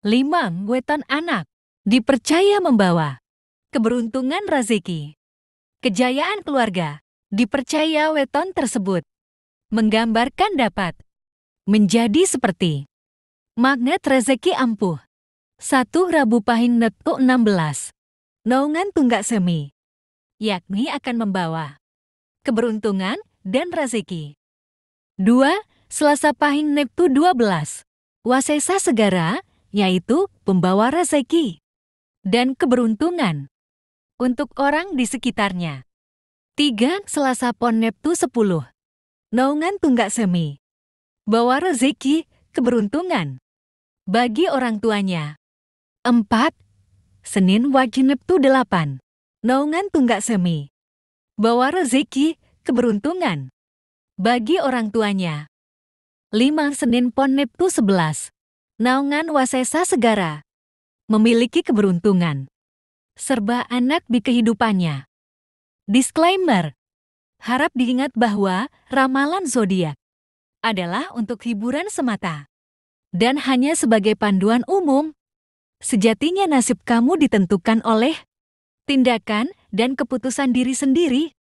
5. Weton anak. Dipercaya membawa. Keberuntungan rezeki. Kejayaan keluarga. Dipercaya weton tersebut. Menggambarkan dapat. Menjadi seperti. Magnet rezeki ampuh. satu Rabu Pahing enam 16. Naungan tunggak semi. Yakni akan membawa. Keberuntungan dan rezeki. dua Selasa Pahing Neptu 12. Wasesa segara, yaitu pembawa rezeki dan keberuntungan untuk orang di sekitarnya. Tiga Selasa Pon Neptu 10 Naungan Tunggak Semi Bawa rezeki, keberuntungan bagi orang tuanya. Empat Senin Wajin Neptu 8 Naungan Tunggak Semi Bawa rezeki, keberuntungan bagi orang tuanya. Lima Senin Pon Neptu 11 Naungan Wasesa Segara memiliki keberuntungan. Serba anak di kehidupannya. Disclaimer. Harap diingat bahwa ramalan zodiak adalah untuk hiburan semata dan hanya sebagai panduan umum. Sejatinya nasib kamu ditentukan oleh tindakan dan keputusan diri sendiri.